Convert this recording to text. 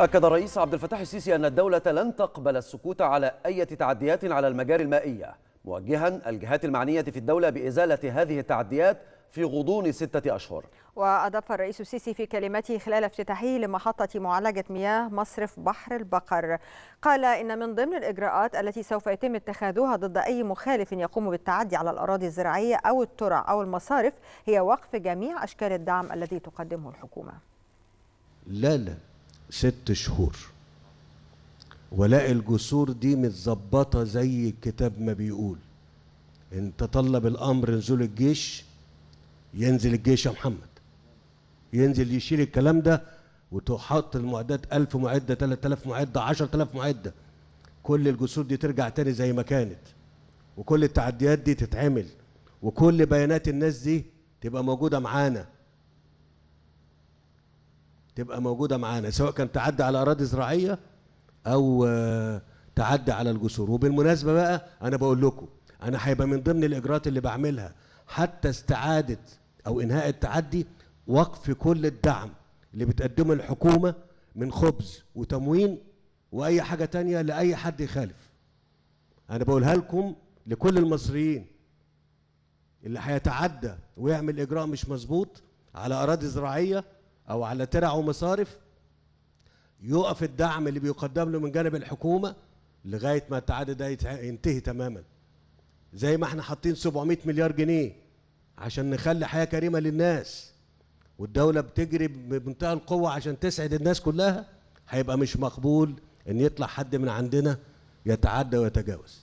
أكد الرئيس عبد الفتاح السيسي أن الدولة لن تقبل السكوت على أي تعديات على المجاري المائية موجها الجهات المعنية في الدولة بإزالة هذه التعديات في غضون ستة أشهر وأضاف الرئيس السيسي في كلمته خلال افتتاحه لمحطة معالجة مياه مصرف بحر البقر قال إن من ضمن الإجراءات التي سوف يتم اتخاذها ضد أي مخالف يقوم بالتعدي على الأراضي الزراعية أو الترع أو المصارف هي وقف جميع أشكال الدعم الذي تقدمه الحكومة لا لا ست شهور ولاقي الجسور دي متظبطة زي الكتاب ما بيقول إن تطلب الأمر نزول الجيش ينزل الجيش يا محمد ينزل يشيل الكلام ده وتحط المعدات 1000 معدة 3000 معدة 10000 معدة كل الجسور دي ترجع تاني زي ما كانت وكل التعديات دي تتعمل وكل بيانات الناس دي تبقى موجودة معانا تبقى موجوده معانا سواء كان تعدي على اراضي زراعيه او آه، تعدي على الجسور وبالمناسبه بقى انا بقول لكم انا هيبقى من ضمن الاجراءات اللي بعملها حتى استعاده او انهاء التعدي وقف كل الدعم اللي بتقدمه الحكومه من خبز وتموين واي حاجه تانية لاي حد يخالف انا بقولها لكم لكل المصريين اللي هيتعدى ويعمل اجراء مش مظبوط على اراضي زراعيه أو على ترع ومصارف يقف الدعم اللي بيقدم له من جانب الحكومة لغاية ما التعادل ده ينتهي تماما زي ما احنا حاطين 700 مليار جنيه عشان نخلي حياة كريمة للناس والدولة بتجري بمنتهى القوة عشان تسعد الناس كلها هيبقى مش مقبول ان يطلع حد من عندنا يتعدى ويتجاوز